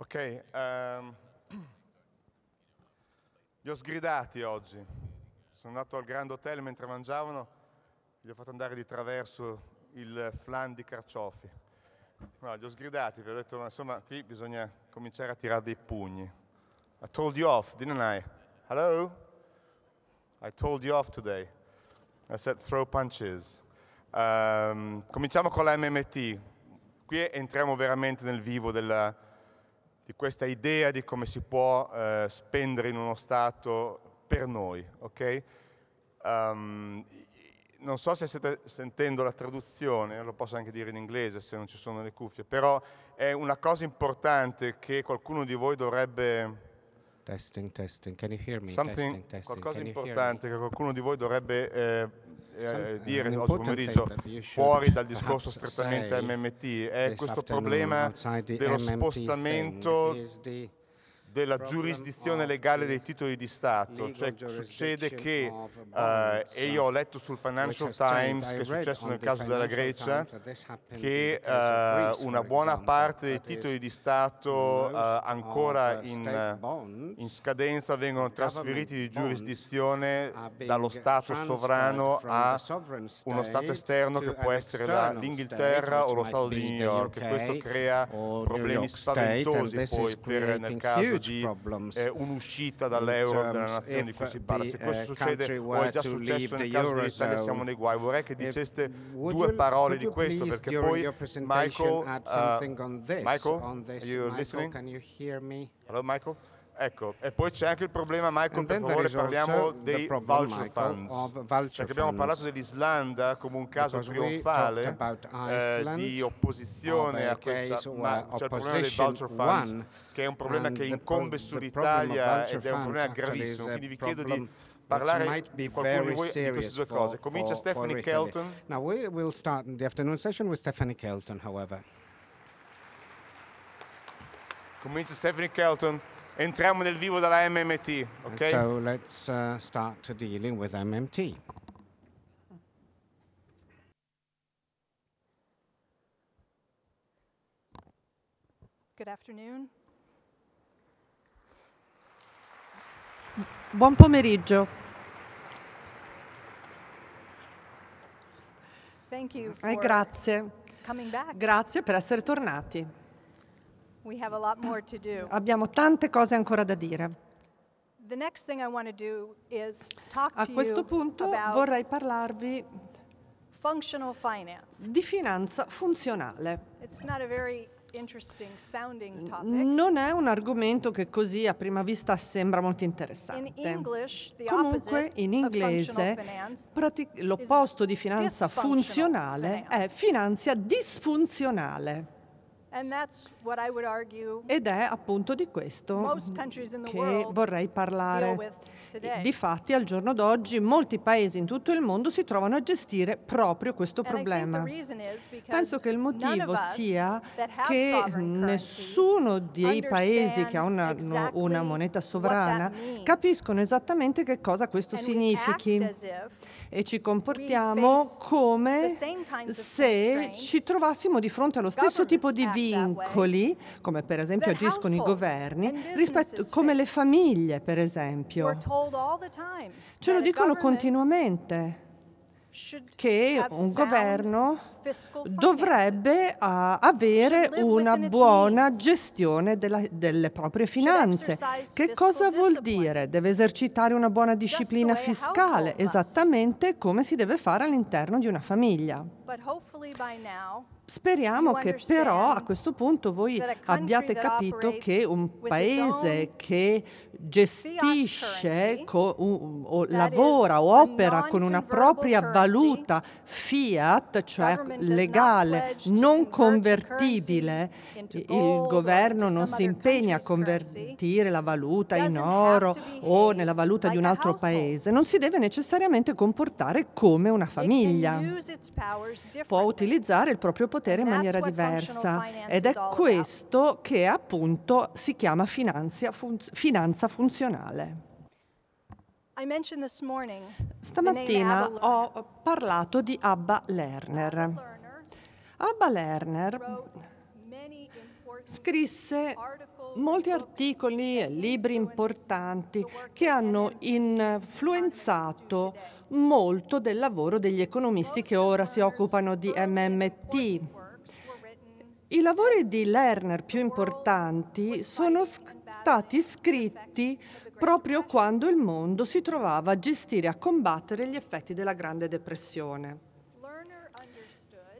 Ok, um, li ho sgridati oggi. Sono andato al Grand Hotel mentre mangiavano, gli ho fatto andare di traverso il flan di carciofi. No, li ho sgridati, vi ho detto, ma insomma, qui bisogna cominciare a tirare dei pugni. I told you off, didn't I? Hello? I told you off today. I said throw punches. Um, cominciamo con la MMT. Qui entriamo veramente nel vivo della, di questa idea di come si può eh, spendere in uno Stato per noi. Okay? Um, non so se state sentendo la traduzione, lo posso anche dire in inglese se non ci sono le cuffie, però è una cosa importante che qualcuno di voi dovrebbe... Testing, testing, can you hear me? Something, testing, testing. Qualcosa importante che qualcuno di voi dovrebbe eh, eh, eh, eh, dire oggi pomeriggio fuori dal discorso strettamente MMT è questo problema dello spostamento della giurisdizione legale dei titoli di Stato, cioè succede che, eh, e io ho letto sul Financial Times che è successo nel caso della Grecia, che eh, una buona parte dei titoli di Stato eh, ancora in, in, scadenza vengono trasferiti di giurisdizione dallo Stato sovrano a uno Stato esterno che può essere l'Inghilterra o lo Stato di New York. Questo crea problemi spaventosi poi per, nel caso specie di eh, un'uscita dall'euro della nazione di cui eh, si parla. Se eh, questo succede o è già successo nel caso dell'Italia siamo nei guai. Vorrei che diceste due parole di questo perché poi Michael, uh, Michael, are you listening? Hello Michael? Ecco, e poi c'è anche il problema, Michael, per favore parliamo dei voucher funds, voucher perché funds. abbiamo parlato dell'Islanda come un caso trionfale eh, di opposizione a questa, ma c'è cioè il problema dei voucher funds, che è un problema che incombe sull'Italia ed è un problema gravissimo, quindi vi chiedo di parlare di voi di queste due cose. Comincia for, Stephanie for Kelton. Now we will start the afternoon session with Stephanie Kelton, however. Comincia Stephanie Kelton entriamo nel vivo della MMT, ok? So let's uh, start to dealing with MMT. Good afternoon. Buon pomeriggio. Thank you eh, grazie. Grazie per essere tornati. Abbiamo tante cose ancora da dire. A questo punto vorrei parlarvi di finanza funzionale. Non è un argomento che così a prima vista sembra molto interessante. Comunque in inglese l'opposto di finanza funzionale è finanza disfunzionale. Ed è appunto di questo che vorrei parlare. Difatti, al giorno d'oggi, molti paesi in tutto il mondo si trovano a gestire proprio questo problema. Penso che il motivo sia che nessuno dei paesi che ha una, una moneta sovrana capiscono esattamente che cosa questo significhi e ci comportiamo come se ci trovassimo di fronte allo stesso tipo di vincoli, come per esempio agiscono i governi, rispetto, come le famiglie per esempio. Ce lo dicono continuamente che un governo dovrebbe uh, avere una buona gestione della, delle proprie finanze. Che cosa vuol dire? Deve esercitare una buona disciplina fiscale, esattamente come si deve fare all'interno di una famiglia. Speriamo che però a questo punto voi abbiate capito che un paese che gestisce co, o lavora o opera con una propria valuta fiat, cioè legale, non convertibile, il governo non si impegna a convertire la valuta in oro o nella valuta di un altro paese, non si deve necessariamente comportare come una famiglia. Può utilizzare il proprio potere potere in maniera diversa ed è questo che appunto si chiama finanza, finanza funzionale. Stamattina ho parlato di Abba Lerner. Abba Lerner scrisse molti articoli e libri importanti che hanno influenzato molto del lavoro degli economisti che ora si occupano di MMT. I lavori di Lerner più importanti sono stati scritti proprio quando il mondo si trovava a gestire e a combattere gli effetti della Grande Depressione.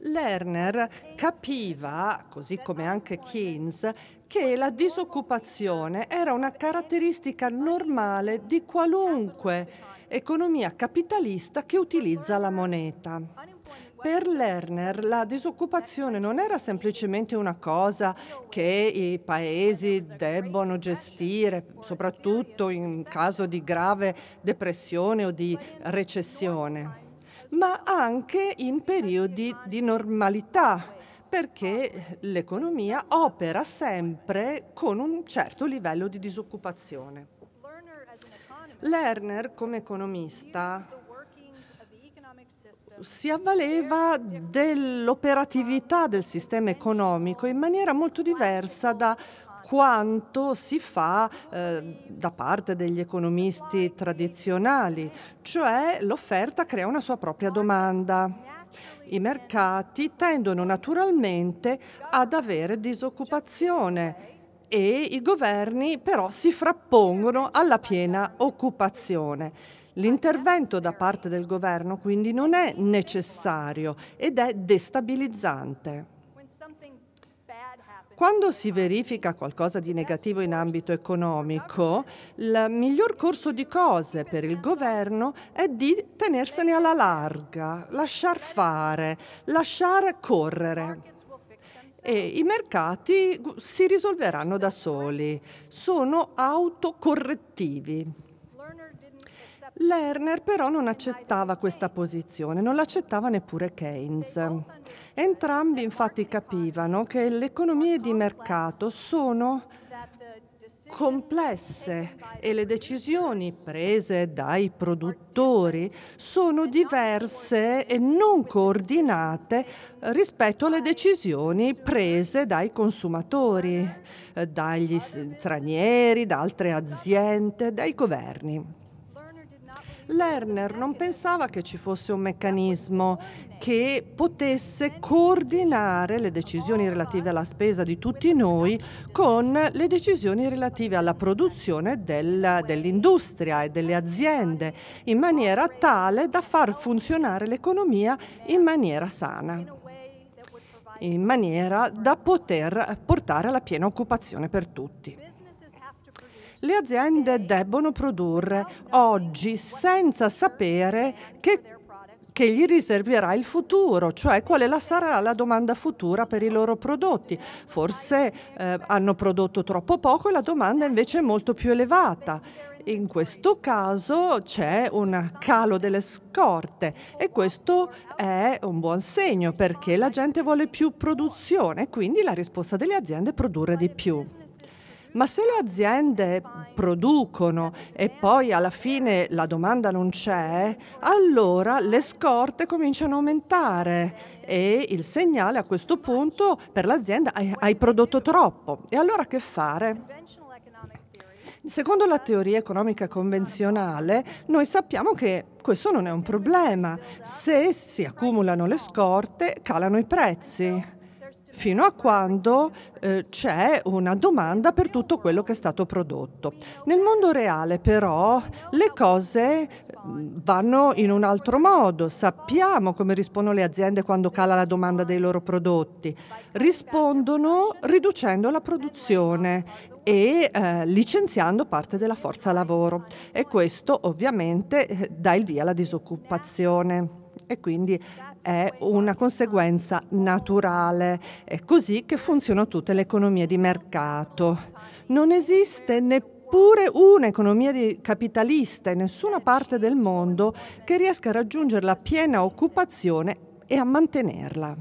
Lerner capiva, così come anche Keynes, che la disoccupazione era una caratteristica normale di qualunque economia capitalista che utilizza la moneta. Per Lerner la disoccupazione non era semplicemente una cosa che i paesi debbono gestire, soprattutto in caso di grave depressione o di recessione, ma anche in periodi di normalità perché l'economia opera sempre con un certo livello di disoccupazione. Lerner come economista si avvaleva dell'operatività del sistema economico in maniera molto diversa da quanto si fa eh, da parte degli economisti tradizionali, cioè l'offerta crea una sua propria domanda. I mercati tendono naturalmente ad avere disoccupazione, e i governi però si frappongono alla piena occupazione. L'intervento da parte del governo quindi non è necessario ed è destabilizzante. Quando si verifica qualcosa di negativo in ambito economico, il miglior corso di cose per il governo è di tenersene alla larga, lasciar fare, lasciar correre e i mercati si risolveranno da soli, sono autocorrettivi. Lerner però non accettava questa posizione, non l'accettava neppure Keynes. Entrambi infatti capivano che le economie di mercato sono complesse e le decisioni prese dai produttori sono diverse e non coordinate rispetto alle decisioni prese dai consumatori, dagli stranieri, da altre aziende, dai governi. Lerner non pensava che ci fosse un meccanismo che potesse coordinare le decisioni relative alla spesa di tutti noi con le decisioni relative alla produzione del, dell'industria e delle aziende in maniera tale da far funzionare l'economia in maniera sana in maniera da poter portare alla piena occupazione per tutti. Le aziende debbono produrre oggi senza sapere che che gli riserverà il futuro, cioè quale la sarà la domanda futura per i loro prodotti. Forse eh, hanno prodotto troppo poco e la domanda invece è molto più elevata. In questo caso c'è un calo delle scorte e questo è un buon segno perché la gente vuole più produzione, quindi la risposta delle aziende è produrre di più. Ma se le aziende producono e poi alla fine la domanda non c'è, allora le scorte cominciano a aumentare e il segnale a questo punto per l'azienda è hai prodotto troppo. E allora che fare? Secondo la teoria economica convenzionale, noi sappiamo che questo non è un problema. Se si accumulano le scorte, calano i prezzi fino a quando eh, c'è una domanda per tutto quello che è stato prodotto. Nel mondo reale però le cose vanno in un altro modo, sappiamo come rispondono le aziende quando cala la domanda dei loro prodotti, rispondono riducendo la produzione e eh, licenziando parte della forza lavoro e questo ovviamente eh, dà il via alla disoccupazione e quindi è una conseguenza naturale. È così che funzionano tutte le economie di mercato. Non esiste neppure Eppure un'economia capitalista in nessuna parte del mondo che riesca a raggiungere la piena occupazione e a mantenerla.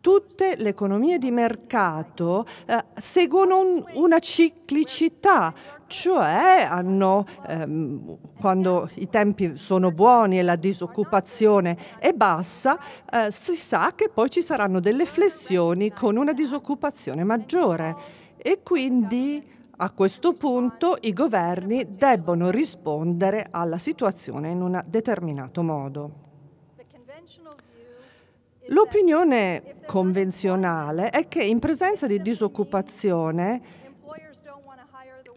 Tutte le economie di mercato eh, seguono un, una ciclicità, cioè hanno, ehm, quando i tempi sono buoni e la disoccupazione è bassa, eh, si sa che poi ci saranno delle flessioni con una disoccupazione maggiore e quindi a questo punto i governi debbono rispondere alla situazione in un determinato modo. L'opinione convenzionale è che in presenza di disoccupazione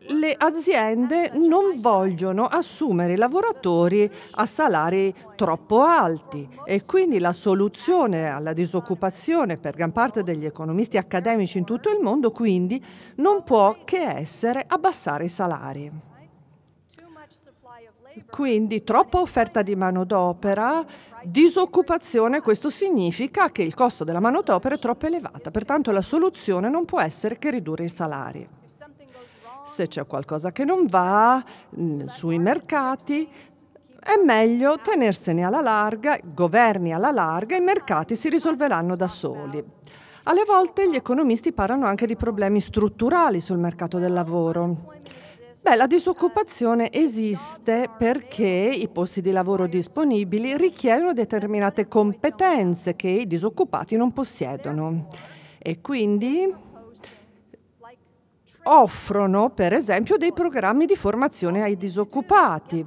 le aziende non vogliono assumere lavoratori a salari troppo alti e quindi la soluzione alla disoccupazione per gran parte degli economisti accademici in tutto il mondo quindi non può che essere abbassare i salari. Quindi troppa offerta di manodopera, disoccupazione, questo significa che il costo della manodopera è troppo elevato, pertanto la soluzione non può essere che ridurre i salari se c'è qualcosa che non va mm, sui mercati, è meglio tenersene alla larga, governi alla larga, i mercati si risolveranno da soli. Alle volte gli economisti parlano anche di problemi strutturali sul mercato del lavoro. Beh, la disoccupazione esiste perché i posti di lavoro disponibili richiedono determinate competenze che i disoccupati non possiedono. E quindi offrono per esempio dei programmi di formazione ai disoccupati.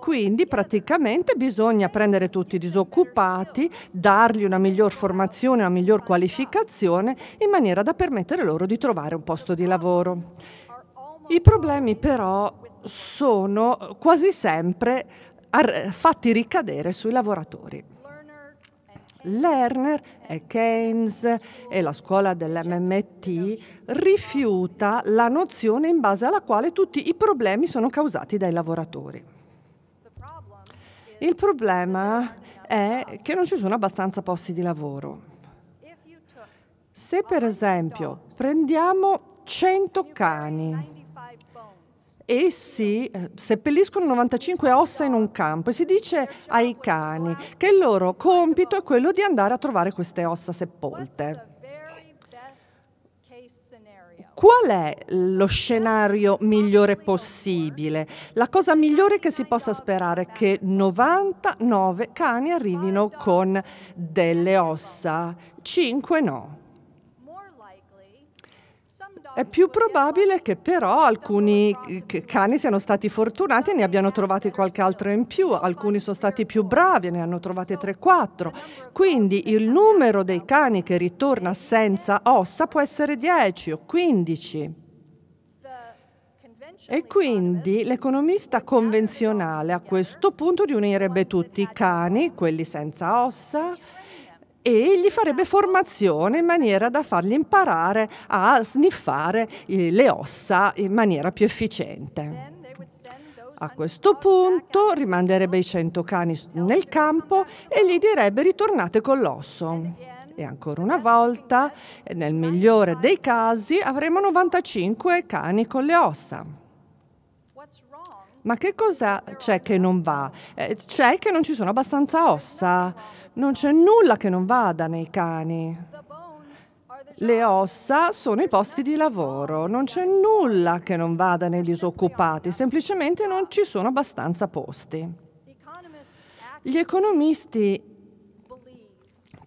Quindi praticamente bisogna prendere tutti i disoccupati, dargli una miglior formazione, una miglior qualificazione in maniera da permettere loro di trovare un posto di lavoro. I problemi però sono quasi sempre fatti ricadere sui lavoratori. Lerner e Keynes e la scuola dell'MMT rifiuta la nozione in base alla quale tutti i problemi sono causati dai lavoratori. Il problema è che non ci sono abbastanza posti di lavoro. Se per esempio prendiamo 100 cani Essi eh, seppelliscono 95 ossa in un campo e si dice ai cani che il loro compito è quello di andare a trovare queste ossa sepolte. Qual è lo scenario migliore possibile? La cosa migliore che si possa sperare è che 99 cani arrivino con delle ossa, 5 no. È più probabile che però alcuni cani siano stati fortunati e ne abbiano trovati qualche altro in più, alcuni sono stati più bravi e ne hanno trovati 3-4. Quindi il numero dei cani che ritorna senza ossa può essere 10 o 15. E quindi l'economista convenzionale a questo punto riunirebbe tutti i cani, quelli senza ossa, e gli farebbe esatto. formazione in maniera da fargli imparare a sniffare eh, le ossa in maniera più efficiente. A questo punto rimanderebbe i 100 cani nel campo e gli direbbe ritornate con l'osso. E ancora una volta, nel migliore dei casi, avremo 95 cani con le ossa. Ma che cosa c'è che non va? Eh, c'è che non ci sono abbastanza ossa, non c'è nulla che non vada nei cani. Le ossa sono i posti di lavoro, non c'è nulla che non vada nei disoccupati, semplicemente non ci sono abbastanza posti. Gli economisti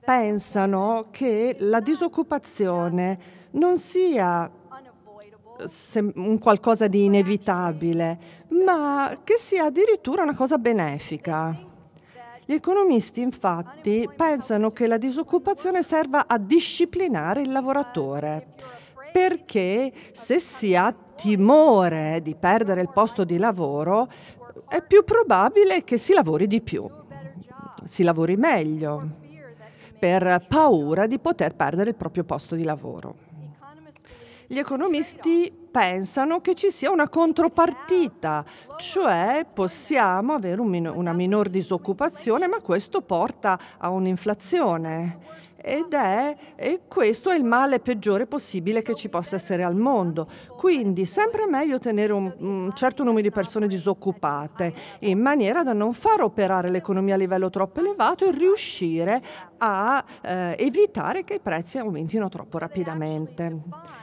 pensano che la disoccupazione non sia un qualcosa di inevitabile, ma che sia addirittura una cosa benefica. Gli economisti infatti pensano che la disoccupazione serva a disciplinare il lavoratore, perché se si ha timore di perdere il posto di lavoro, è più probabile che si lavori di più, si lavori meglio, per paura di poter perdere il proprio posto di lavoro gli economisti pensano che ci sia una contropartita, cioè possiamo avere un min una minor disoccupazione, ma questo porta a un'inflazione ed è e questo è il male peggiore possibile che ci possa essere al mondo. Quindi sempre meglio tenere un, un certo numero di persone disoccupate in maniera da non far operare l'economia a livello troppo elevato e riuscire a eh, evitare che i prezzi aumentino troppo rapidamente.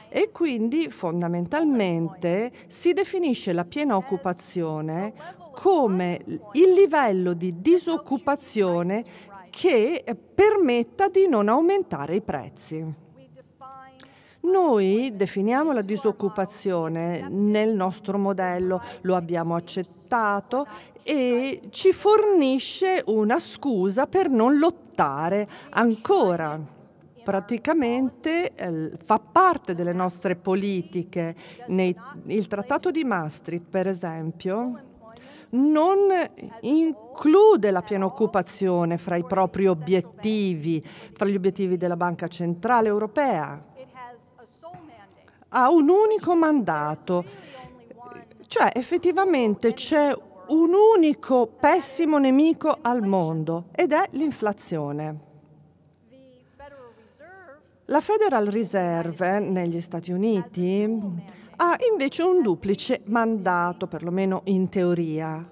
E quindi fondamentalmente si definisce la piena occupazione come il livello di disoccupazione che eh, permetta di non aumentare i prezzi. Noi definiamo la disoccupazione nel nostro modello, lo abbiamo accettato e ci fornisce una scusa per non lottare ancora praticamente eh, fa parte delle nostre politiche. Nei, il trattato di Maastricht, per esempio, non include la piena occupazione fra i propri obiettivi, fra gli obiettivi della Banca Centrale Europea. Ha un unico mandato, cioè effettivamente c'è un unico pessimo nemico al mondo ed è l'inflazione. La Federal Reserve eh, negli Stati Uniti ha invece un duplice mandato, perlomeno in teoria.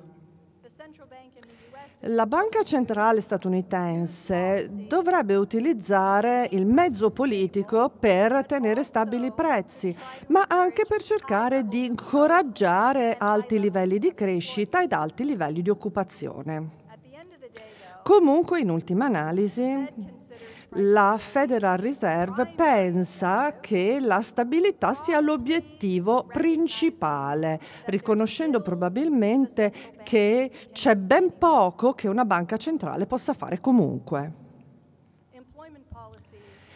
La banca centrale statunitense dovrebbe utilizzare il mezzo politico per tenere stabili i prezzi, ma anche per cercare di incoraggiare alti livelli di crescita ed alti livelli di occupazione. Comunque, in ultima analisi, la Federal Reserve pensa che la stabilità sia l'obiettivo principale, riconoscendo probabilmente che c'è ben poco che una banca centrale possa fare comunque.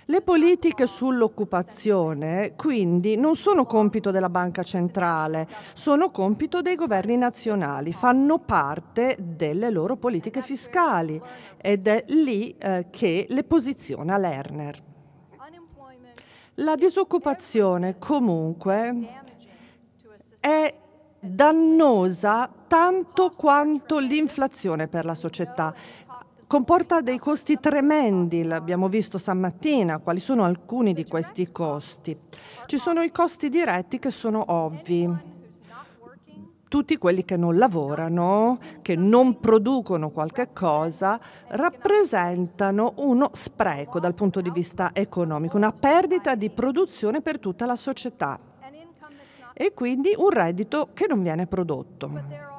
Le politiche sull'occupazione quindi non sono compito della Banca Centrale, sono compito dei governi nazionali, fanno parte delle loro politiche fiscali ed è lì eh, che le posiziona Lerner. La disoccupazione comunque è dannosa tanto quanto l'inflazione per la società comporta dei costi tremendi, l'abbiamo visto stamattina, quali sono alcuni di questi costi. Ci sono i costi diretti che sono ovvi, tutti quelli che non lavorano, che non producono qualche cosa, rappresentano uno spreco dal punto di vista economico, una perdita di produzione per tutta la società e quindi un reddito che non viene prodotto.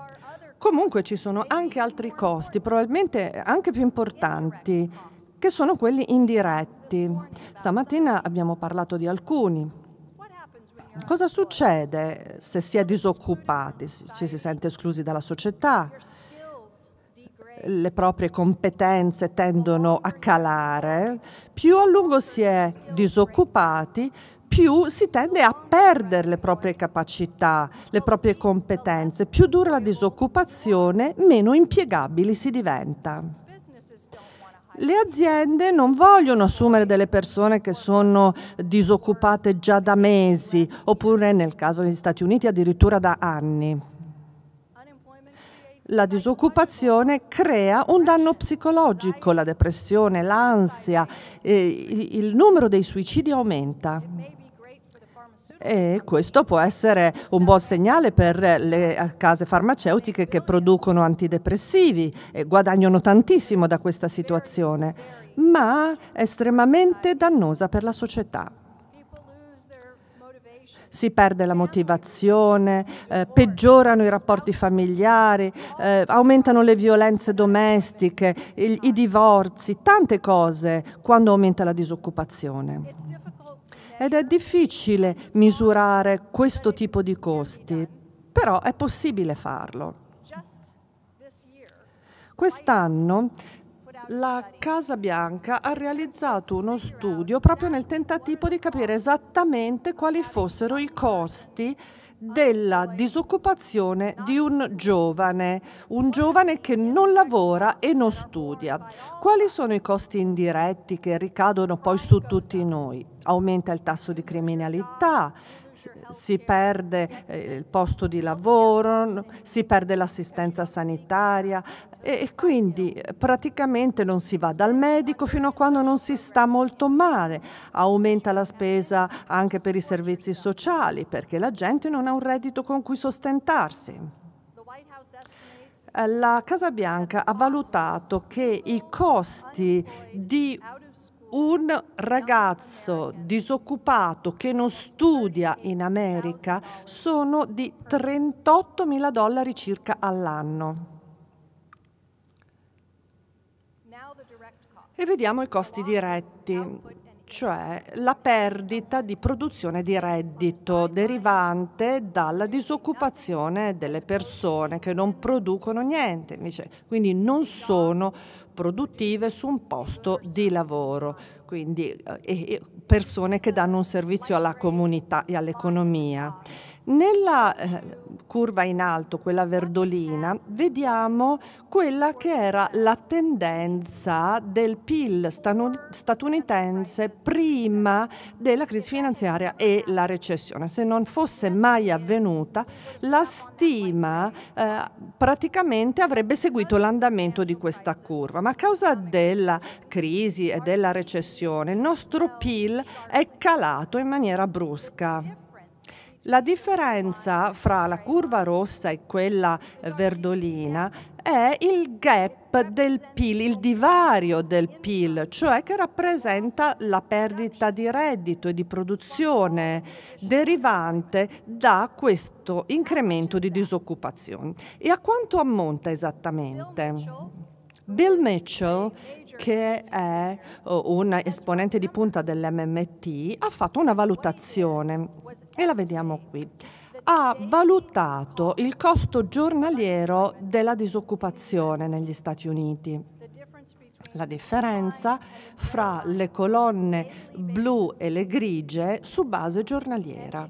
Comunque ci sono anche altri costi, probabilmente anche più importanti, che sono quelli indiretti. Stamattina abbiamo parlato di alcuni. Cosa succede se si è disoccupati, ci si sente esclusi dalla società, le proprie competenze tendono a calare, più a lungo si è disoccupati, più si tende a perdere le proprie capacità, le proprie competenze. Più dura la disoccupazione, meno impiegabili si diventa. Le aziende non vogliono assumere delle persone che sono disoccupate già da mesi, oppure nel caso degli Stati Uniti addirittura da anni. La disoccupazione crea un danno psicologico, la depressione, l'ansia, eh, il numero dei suicidi aumenta. E questo può essere un buon segnale per le eh, case farmaceutiche che producono antidepressivi e guadagnano tantissimo da questa situazione, ma è estremamente dannosa per la società si perde la motivazione, eh, peggiorano i rapporti familiari, eh, aumentano le violenze domestiche, il, i divorzi, tante cose quando aumenta la disoccupazione ed è difficile misurare questo tipo di costi, però è possibile farlo. Quest'anno la Casa Bianca ha realizzato uno studio proprio nel tentativo di capire esattamente quali fossero i costi della disoccupazione di un giovane, un giovane che non lavora e non studia. Quali sono i costi indiretti che ricadono poi su tutti noi? Aumenta il tasso di criminalità, si perde eh, il posto di lavoro, si perde l'assistenza sanitaria e quindi eh, praticamente non si va dal medico fino a quando non si sta molto male. Aumenta la spesa anche per i servizi sociali perché la gente non ha un reddito con cui sostentarsi eh, la Casa Bianca ha valutato che i costi di un ragazzo disoccupato che non studia in America sono di 38 mila dollari circa all'anno. E vediamo i costi diretti cioè la perdita di produzione di reddito derivante dalla disoccupazione delle persone che non producono niente, invece, quindi non sono produttive su un posto di lavoro, quindi eh, persone che danno un servizio alla comunità e all'economia. Nella eh, curva in alto, quella verdolina, vediamo quella che era la tendenza del PIL statunitense prima della crisi finanziaria e la recessione. Se non fosse mai avvenuta, la stima eh, praticamente avrebbe seguito l'andamento di questa curva, ma a causa della crisi e della recessione il nostro PIL è calato in maniera brusca. La differenza fra la curva rossa e quella verdolina è il gap del PIL, il divario del PIL, cioè che rappresenta la perdita di reddito e di produzione derivante da questo incremento di disoccupazione. E a quanto ammonta esattamente? Bill Mitchell, che è eh, un esponente di punta dell'MMT, ha fatto una valutazione e la vediamo qui. Ha valutato il costo giornaliero della disoccupazione negli Stati Uniti la differenza fra le colonne blu e le grigie su base giornaliera.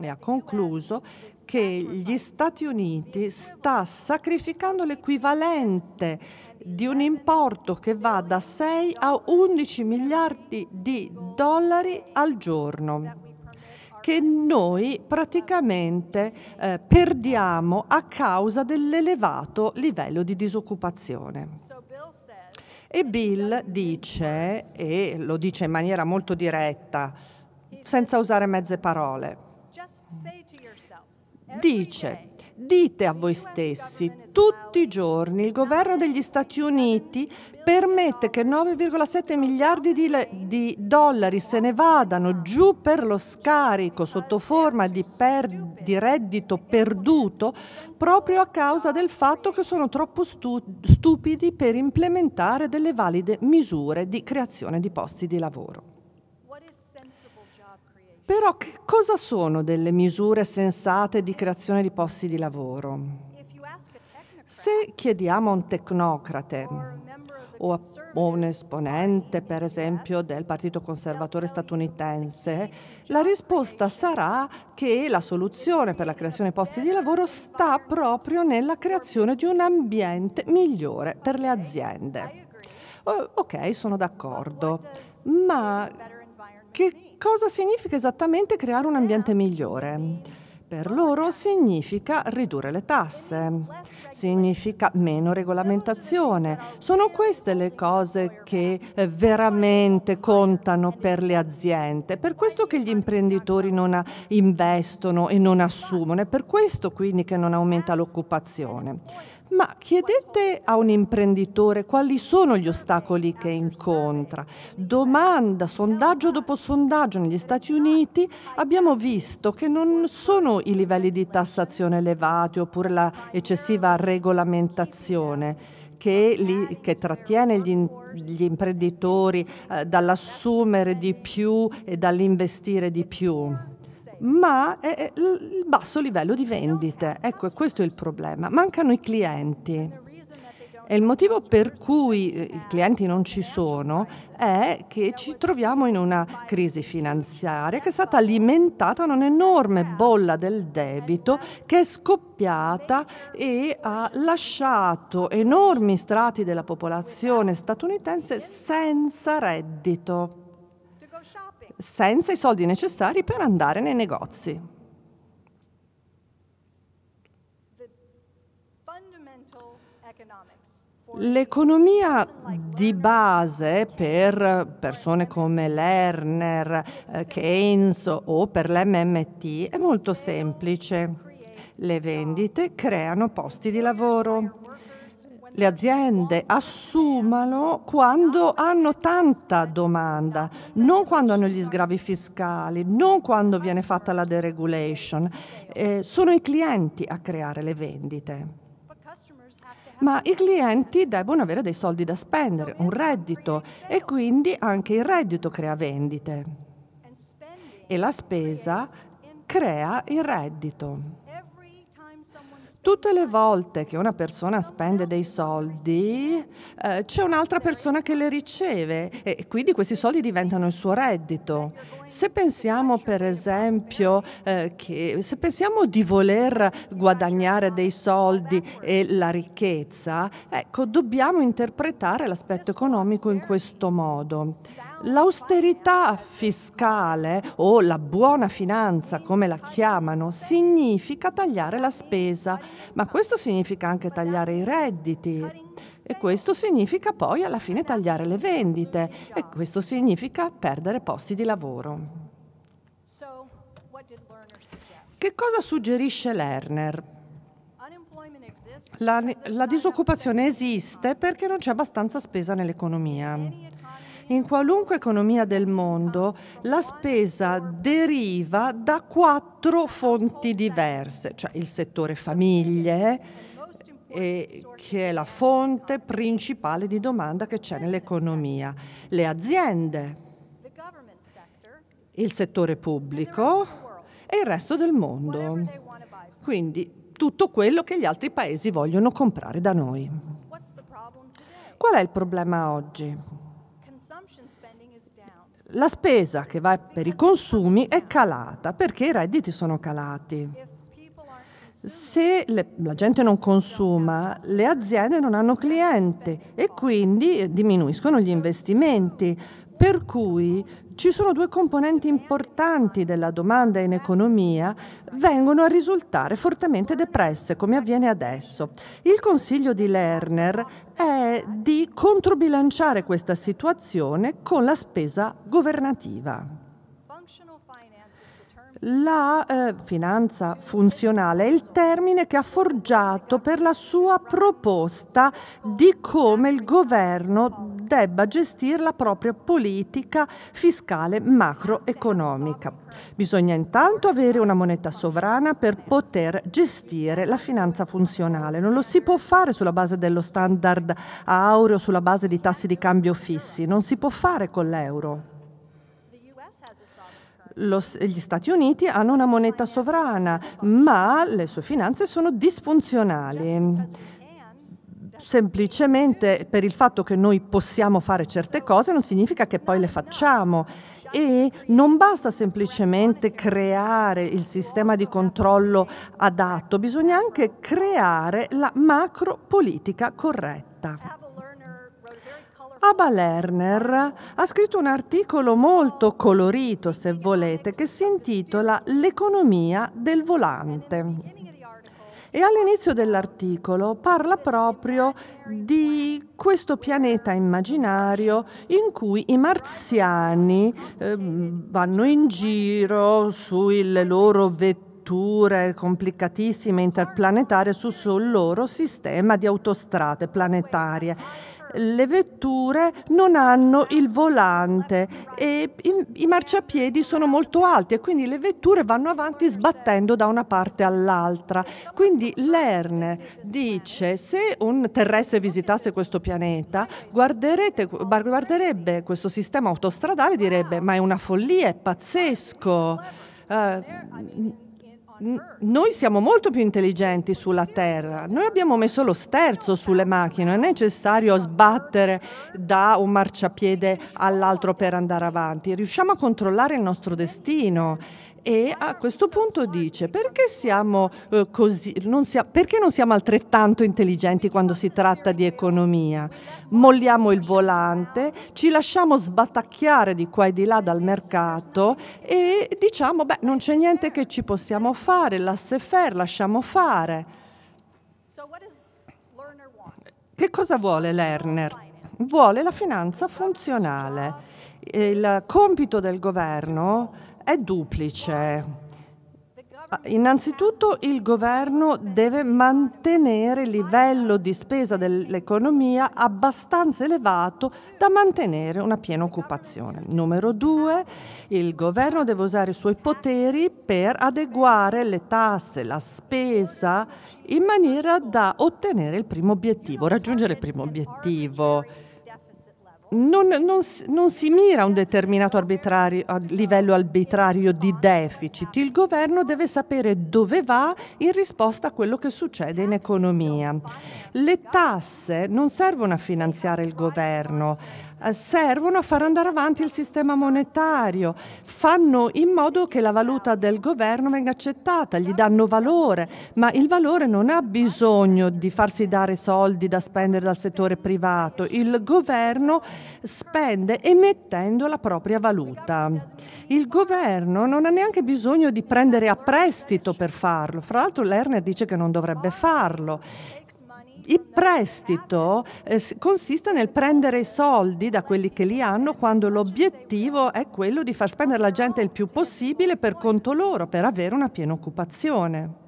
E ha concluso che gli Stati Uniti sta sacrificando l'equivalente di un importo che va da 6 a 11 miliardi di dollari al giorno che noi praticamente eh, perdiamo a causa dell'elevato livello di disoccupazione. E Bill dice, e lo dice in maniera molto diretta, senza usare mezze parole, dice dite a voi stessi, tutti i giorni il governo degli Stati Uniti permette che 9,7 miliardi di, di, dollari se ne vadano giù per lo scarico sotto forma di, per, di reddito perduto proprio a causa del fatto che sono troppo stu, stupidi per implementare delle valide misure di creazione di posti di lavoro. Però che cosa sono delle misure sensate di creazione di posti di lavoro? Se chiediamo a un tecnocrate o a un esponente, per esempio, del Partito Conservatore statunitense, la risposta sarà che la soluzione per la creazione di posti di lavoro sta proprio nella creazione di un ambiente migliore per le aziende. Ok, sono d'accordo, ma che cosa significa esattamente creare un ambiente migliore? Per loro significa ridurre le tasse, significa meno regolamentazione. Sono queste le cose che eh, veramente contano per le aziende. Per questo che gli imprenditori non investono e non assumono, è per questo quindi che non aumenta l'occupazione. Ma chiedete a un imprenditore quali sono gli ostacoli che incontra. Domanda, sondaggio dopo sondaggio negli Stati Uniti, abbiamo visto che non sono i livelli di tassazione elevati oppure la eccessiva regolamentazione che, li, che trattiene gli, gli imprenditori eh, dall'assumere di più e dall'investire di più ma è il basso livello di vendite. Ecco, questo è il problema. Mancano i clienti. E il motivo per cui eh, i clienti non ci sono è che ci troviamo in una crisi finanziaria che è stata alimentata da un'enorme bolla del debito che è scoppiata e ha lasciato enormi strati della popolazione statunitense senza reddito senza i soldi necessari per andare nei negozi. L'economia di base per persone come Lerner, eh, Keynes o per l'MMT è molto semplice. Le vendite creano posti di lavoro le aziende assumano quando hanno tanta domanda, non quando hanno gli sgravi fiscali, non quando viene fatta la deregulation. Eh, sono i clienti a creare le vendite. Ma i clienti devono avere dei soldi da spendere, un reddito, e quindi anche il reddito crea vendite. E la spesa crea il reddito. Tutte le volte che una persona spende dei soldi eh, c'è un'altra persona che le riceve e quindi questi soldi diventano il suo reddito. Se pensiamo per esempio eh, che, se pensiamo di voler guadagnare dei soldi e la ricchezza, ecco, dobbiamo interpretare l'aspetto economico in questo modo. L'austerità fiscale o la buona finanza, come la chiamano, significa tagliare la spesa, ma questo significa anche tagliare i redditi. E questo significa poi alla fine tagliare le vendite e questo significa perdere posti di lavoro. Che cosa suggerisce Lerner? La, la disoccupazione esiste perché non c'è abbastanza spesa nell'economia in qualunque economia del mondo la spesa deriva da quattro fonti diverse, cioè il settore famiglie, eh, che è la fonte principale di domanda che c'è nell'economia, le aziende, il settore pubblico e il resto del mondo. Quindi tutto quello che gli altri paesi vogliono comprare da noi. Qual è il problema oggi? La spesa che va per i consumi è calata perché i redditi sono calati. Se le, la gente non consuma, le aziende non hanno clienti e quindi diminuiscono gli investimenti, per cui ci sono due componenti importanti della domanda in economia vengono a risultare fortemente depresse, come avviene adesso. Il consiglio di Lerner è di controbilanciare questa situazione con la spesa governativa. La eh, finanza funzionale è il termine che ha forgiato per la sua proposta di come il governo debba gestire la propria politica fiscale macroeconomica. Bisogna intanto avere una moneta sovrana per poter gestire la finanza funzionale. Non lo si può fare sulla base dello standard aureo, sulla base di tassi di cambio fissi. Non si può fare con l'euro gli Stati Uniti hanno una moneta sovrana, ma le sue finanze sono disfunzionali semplicemente per il fatto che noi possiamo fare certe cose non significa che poi le facciamo. E non basta semplicemente creare il sistema di controllo adatto, bisogna anche creare la macro politica corretta. Abba Lerner ha scritto un articolo molto colorito, se volete, che si intitola L'economia del volante. E all'inizio dell'articolo parla proprio di questo pianeta immaginario in cui i marziani eh, vanno in giro sulle loro vetture complicatissime interplanetarie su sul loro sistema di autostrade planetarie le vetture non hanno il volante e i, i, marciapiedi sono molto alti e quindi le vetture vanno avanti sbattendo da una parte all'altra. Quindi Lerne dice se un terrestre visitasse questo pianeta guarderebbe questo sistema autostradale e direbbe ma è una follia, è pazzesco. Uh, noi siamo molto più intelligenti sulla Terra. Noi abbiamo messo lo sterzo sulle macchine, è necessario sbattere da un marciapiede all'altro per andare avanti. Riusciamo a controllare il nostro destino. E a questo punto dice perché, siamo, eh, così, non sia, perché non siamo altrettanto intelligenti quando si tratta di economia? Molliamo il volante, ci lasciamo sbatacchiare di qua e di là dal mercato e diciamo beh non c'è niente che ci possiamo fare, laissez faire, lasciamo fare. Che cosa vuole Lerner? Vuole la finanza funzionale. Il compito del governo è duplice. Ah, innanzitutto il governo deve mantenere il livello di spesa dell'economia abbastanza elevato da mantenere una piena occupazione. Numero due, il governo deve usare i suoi poteri per adeguare le tasse, la spesa in maniera da ottenere il primo obiettivo, raggiungere il primo obiettivo non, non, non, si mira a un determinato arbitrario, a livello arbitrario di deficit, il governo deve sapere dove va in risposta a quello che succede in economia. Le tasse non servono a finanziare il governo, eh, servono a far andare avanti il sistema monetario, fanno in modo che la valuta del governo venga accettata, gli danno valore, ma il valore non ha bisogno di farsi dare soldi da spendere dal settore privato, il governo spende emettendo la propria valuta. Il governo non ha neanche bisogno di prendere a prestito per farlo, fra l'altro Lerner dice che non dovrebbe farlo. Il prestito eh, consiste nel prendere i soldi da quelli che li hanno quando l'obiettivo è quello di far spendere la gente il più possibile per conto loro, per avere una piena occupazione.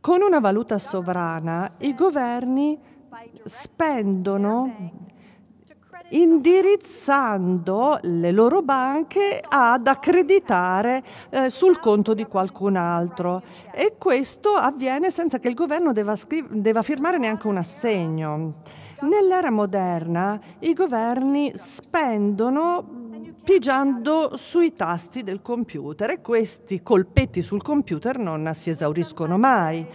Con una valuta sovrana i governi spendono indirizzando le loro banche ad accreditare eh, sul conto di qualcun altro e questo avviene senza che il governo deva, deva firmare neanche un assegno. Nell'era moderna i governi spendono pigiando sui tasti del computer e questi colpetti sul computer non si esauriscono mai.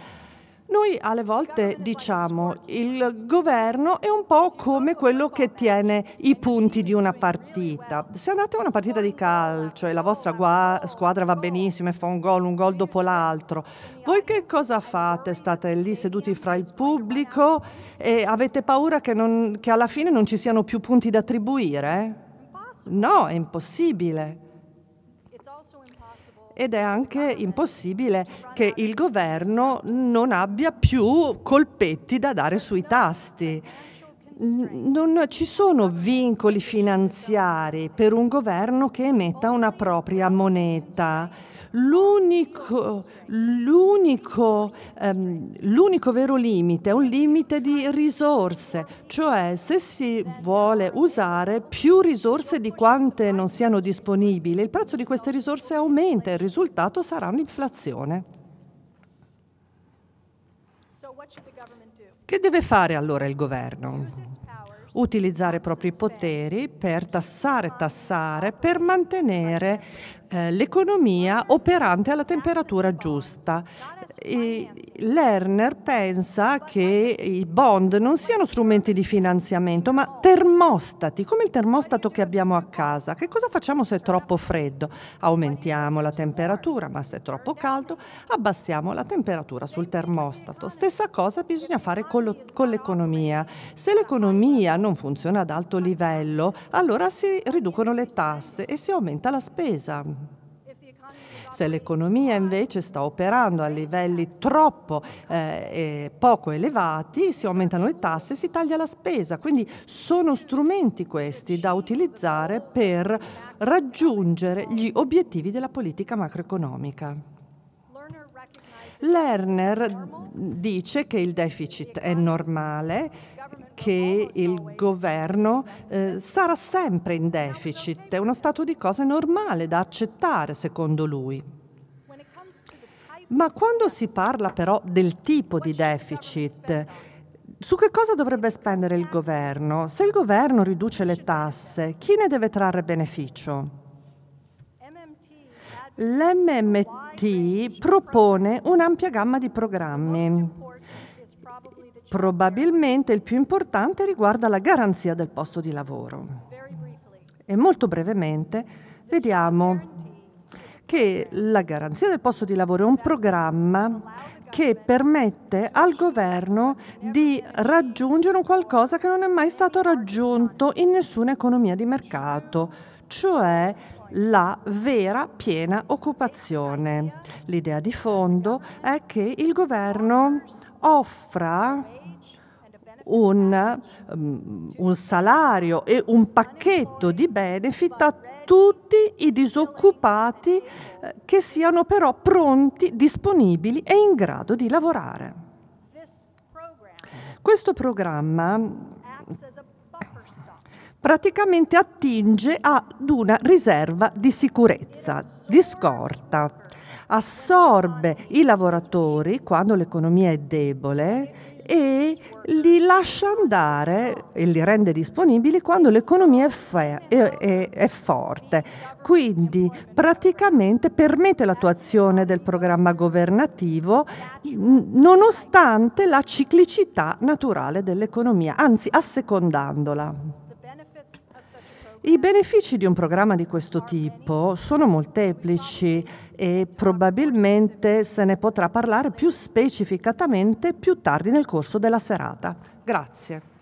Noi alle volte diciamo il governo è un po' come quello che tiene i punti di una partita. Se andate a una partita di calcio e la vostra squadra va benissimo e fa un gol, un gol dopo l'altro, voi che cosa fate? State lì seduti fra il pubblico e avete paura che, non, che alla fine non ci siano più punti da attribuire? No, è impossibile ed è anche impossibile che il governo non abbia più colpetti da dare sui tasti. Non ci sono vincoli finanziari per un governo che emetta una propria moneta l'unico, l'unico, ehm, l'unico, vero limite è un limite di risorse, cioè se si vuole usare più risorse di quante non siano disponibili, il prezzo di queste risorse aumenta e il risultato sarà un'inflazione. Che deve fare allora il governo? utilizzare i propri poteri per tassare, tassare, per mantenere eh, l'economia operante alla temperatura giusta. E Lerner pensa che i bond non siano strumenti di finanziamento, ma termostati, come il termostato che abbiamo a casa. Che cosa facciamo se è troppo freddo? Aumentiamo la temperatura, ma se è troppo caldo abbassiamo la temperatura sul termostato. Stessa cosa bisogna fare con, lo, con l'economia. Se l'economia non funziona ad alto livello, allora si riducono le tasse e si aumenta la spesa. Se l'economia invece sta operando a livelli troppo eh, poco elevati, si aumentano le tasse e si taglia la spesa. Quindi sono strumenti questi da utilizzare per raggiungere gli obiettivi della politica macroeconomica. Lerner dice che il deficit è normale, che il governo eh, sarà sempre in deficit, è uno stato di cose normale da accettare secondo lui. Ma quando si parla però del tipo di deficit, su che cosa dovrebbe spendere il governo? Se il governo riduce le tasse, chi ne deve trarre beneficio? L'MMT propone un'ampia gamma di programmi. Probabilmente il più importante riguarda la garanzia del posto di lavoro. E molto brevemente vediamo che la garanzia del posto di lavoro è un programma che permette al governo di raggiungere un qualcosa che non è mai stato raggiunto in nessuna economia di mercato, cioè la vera piena occupazione. L'idea di fondo è che il governo offra un, um, un salario e un pacchetto di benefit a tutti i disoccupati eh, che siano però pronti, disponibili e in grado di lavorare. Questo programma praticamente attinge ad una riserva di sicurezza, di scorta, assorbe i lavoratori quando l'economia è debole e li lascia andare e li rende disponibili quando l'economia è, fe- è, è forte. Quindi praticamente permette l'attuazione del programma governativo nonostante la ciclicità naturale dell'economia, anzi assecondandola. I benefici di un programma di questo tipo sono molteplici e probabilmente se ne potrà parlare più specificatamente più tardi nel corso della serata. Grazie.